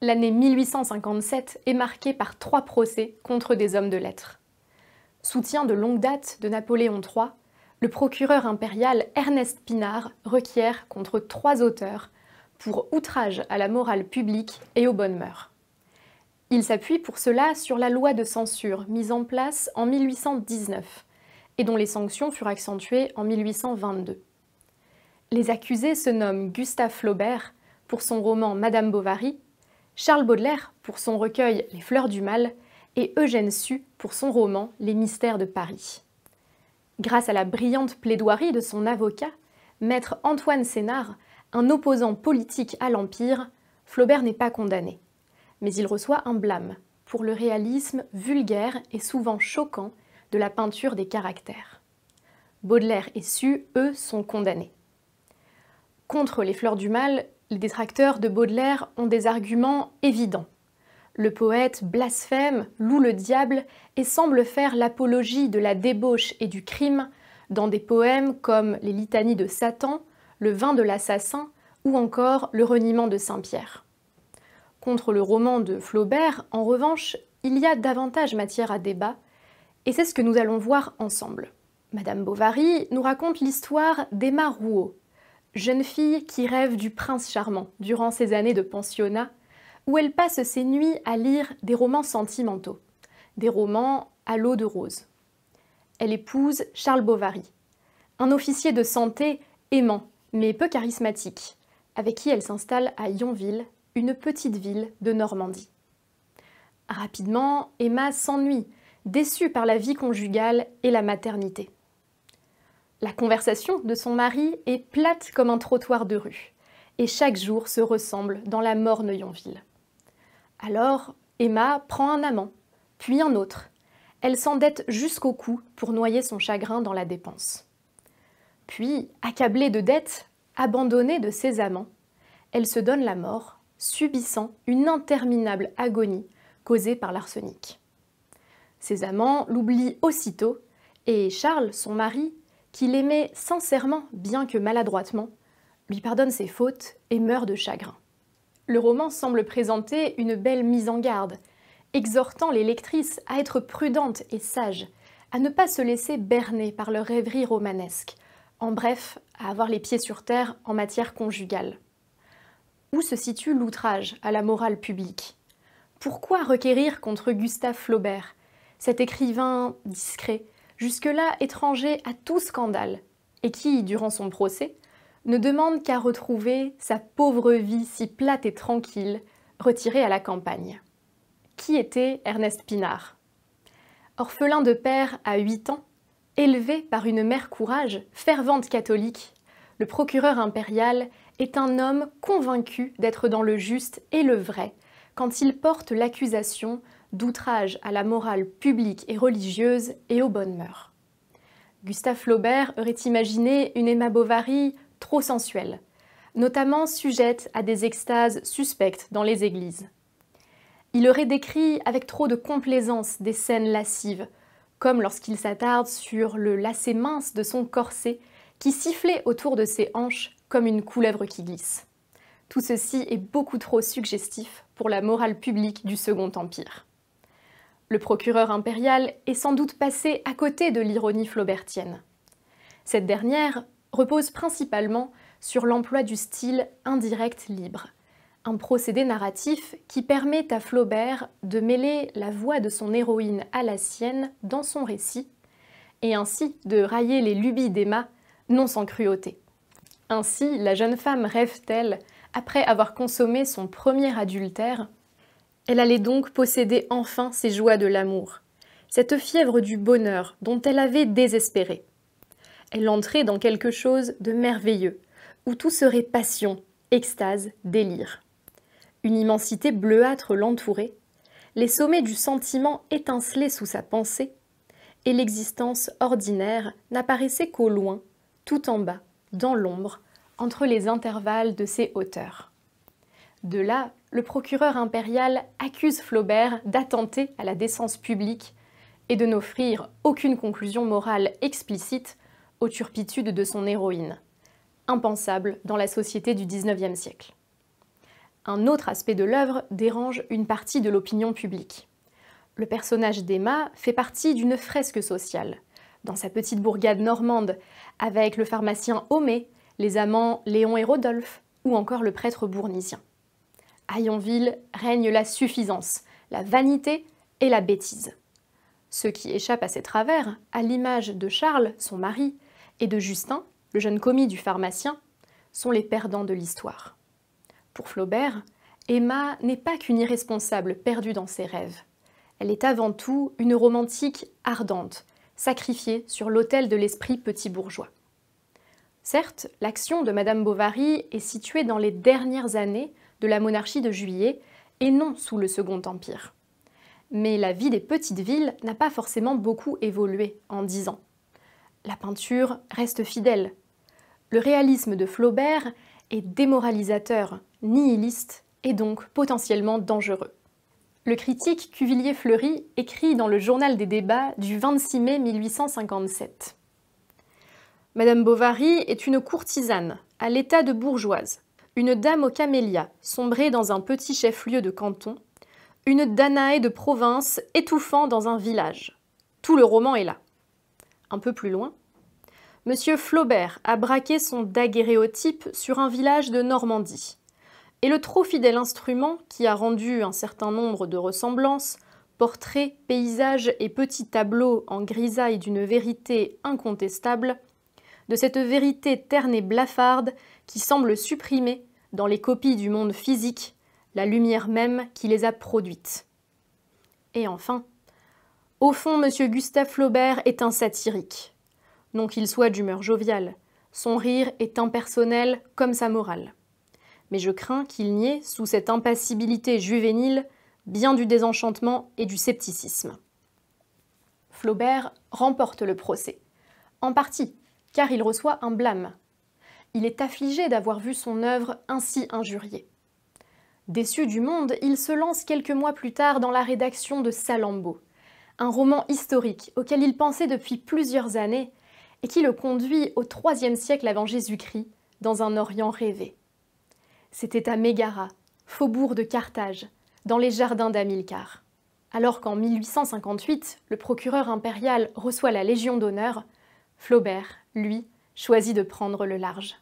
L'année 1857 est marquée par trois procès contre des hommes de lettres. Soutien de longue date de Napoléon III, le procureur impérial Ernest Pinard requiert contre trois auteurs pour outrage à la morale publique et aux bonnes mœurs. Il s'appuie pour cela sur la loi de censure mise en place en 1819 et dont les sanctions furent accentuées en 1822. Les accusés se nomment Gustave Flaubert pour son roman Madame Bovary Charles Baudelaire pour son recueil Les fleurs du mal et Eugène Sue pour son roman Les mystères de Paris. Grâce à la brillante plaidoirie de son avocat, maître Antoine Sénard, un opposant politique à l'Empire, Flaubert n'est pas condamné. Mais il reçoit un blâme pour le réalisme vulgaire et souvent choquant de la peinture des caractères. Baudelaire et Sue, eux, sont condamnés. Contre les fleurs du mal, les détracteurs de Baudelaire ont des arguments évidents. Le poète blasphème, loue le diable et semble faire l'apologie de la débauche et du crime dans des poèmes comme Les litanies de Satan, Le vin de l'assassin ou encore Le reniement de Saint-Pierre. Contre le roman de Flaubert, en revanche, il y a davantage matière à débat, et c'est ce que nous allons voir ensemble. Madame Bovary nous raconte l'histoire d'Emma Rouault, jeune fille qui rêve du prince charmant durant ses années de pensionnat, où elle passe ses nuits à lire des romans sentimentaux, des romans à l'eau de rose. Elle épouse Charles Bovary, un officier de santé aimant mais peu charismatique, avec qui elle s'installe à Yonville, une petite ville de Normandie. Rapidement, Emma s'ennuie, déçue par la vie conjugale et la maternité. La conversation de son mari est plate comme un trottoir de rue, et chaque jour se ressemble dans la morne Yonville. Alors, Emma prend un amant, puis un autre. Elle s'endette jusqu'au cou pour noyer son chagrin dans la dépense. Puis, accablée de dettes, abandonnée de ses amants, elle se donne la mort, subissant une interminable agonie causée par l'arsenic. Ses amants l'oublient aussitôt et Charles, son mari, qui aimait sincèrement, bien que maladroitement, lui pardonne ses fautes et meurt de chagrin. Le roman semble présenter une belle mise en garde, exhortant les lectrices à être prudentes et sages, à ne pas se laisser berner par leur rêverie romanesque, en bref, à avoir les pieds sur terre en matière conjugale. Où se situe l'outrage à la morale publique Pourquoi requérir contre Gustave Flaubert, cet écrivain discret, jusque-là étranger à tout scandale, et qui, durant son procès, ne demande qu'à retrouver sa pauvre vie si plate et tranquille, retirée à la campagne. Qui était Ernest Pinard Orphelin de père à 8 ans, élevé par une mère courage, fervente catholique, le procureur impérial est un homme convaincu d'être dans le juste et le vrai quand il porte l'accusation d'outrage à la morale publique et religieuse et aux bonnes mœurs. Gustave Flaubert aurait imaginé une Emma Bovary trop sensuelle, notamment sujette à des extases suspectes dans les églises. Il aurait décrit avec trop de complaisance des scènes lascives, comme lorsqu'il s'attarde sur le lacet mince de son corset qui sifflait autour de ses hanches comme une couleuvre qui glisse. Tout ceci est beaucoup trop suggestif pour la morale publique du Second Empire. Le procureur impérial est sans doute passé à côté de l'ironie flaubertienne. Cette dernière repose principalement sur l'emploi du style indirect libre, un procédé narratif qui permet à Flaubert de mêler la voix de son héroïne à la sienne dans son récit, et ainsi de railler les lubies d'Emma, non sans cruauté. Ainsi, la jeune femme rêve-t-elle, après avoir consommé son premier adultère, elle allait donc posséder enfin ses joies de l'amour, cette fièvre du bonheur dont elle avait désespéré. Elle entrait dans quelque chose de merveilleux, où tout serait passion, extase, délire. Une immensité bleuâtre l'entourait, les sommets du sentiment étincelaient sous sa pensée, et l'existence ordinaire n'apparaissait qu'au loin, tout en bas, dans l'ombre, entre les intervalles de ses hauteurs. De là le procureur impérial accuse Flaubert d'attenter à la décence publique et de n'offrir aucune conclusion morale explicite aux turpitudes de son héroïne, impensable dans la société du XIXe siècle. Un autre aspect de l'œuvre dérange une partie de l'opinion publique. Le personnage d'Emma fait partie d'une fresque sociale, dans sa petite bourgade normande, avec le pharmacien Homé, les amants Léon et Rodolphe, ou encore le prêtre bournisien à Yonville règne la suffisance, la vanité et la bêtise. Ceux qui échappent à ces travers, à l'image de Charles, son mari, et de Justin, le jeune commis du pharmacien, sont les perdants de l'histoire. Pour Flaubert, Emma n'est pas qu'une irresponsable perdue dans ses rêves. Elle est avant tout une romantique ardente, sacrifiée sur l'autel de l'esprit petit bourgeois. Certes, l'action de Madame Bovary est située dans les dernières années de la monarchie de Juillet, et non sous le Second Empire. Mais la vie des petites villes n'a pas forcément beaucoup évolué en dix ans. La peinture reste fidèle. Le réalisme de Flaubert est démoralisateur, nihiliste et donc potentiellement dangereux. Le critique Cuvillier-Fleury écrit dans le Journal des débats du 26 mai 1857. Madame Bovary est une courtisane, à l'état de bourgeoise, une dame aux camélias, sombrée dans un petit chef-lieu de canton, une Danae de province étouffant dans un village. Tout le roman est là. Un peu plus loin, Monsieur Flaubert a braqué son daguerréotype sur un village de Normandie. Et le trop fidèle instrument, qui a rendu un certain nombre de ressemblances, portraits, paysages et petits tableaux en grisaille d'une vérité incontestable, de cette vérité terne et blafarde qui semble supprimer dans les copies du monde physique la lumière même qui les a produites. Et enfin, au fond, M. Gustave Flaubert est un satirique. Non qu'il soit d'humeur joviale, son rire est impersonnel comme sa morale. Mais je crains qu'il n'y ait, sous cette impassibilité juvénile, bien du désenchantement et du scepticisme. Flaubert remporte le procès. En partie, car il reçoit un blâme, il est affligé d'avoir vu son œuvre ainsi injuriée. Déçu du monde, il se lance quelques mois plus tard dans la rédaction de Salambo, un roman historique auquel il pensait depuis plusieurs années et qui le conduit au IIIe siècle avant Jésus-Christ, dans un Orient rêvé. C'était à Mégara, faubourg de Carthage, dans les jardins d'Amilcar. Alors qu'en 1858, le procureur impérial reçoit la Légion d'honneur, Flaubert, lui, Choisis de prendre le large.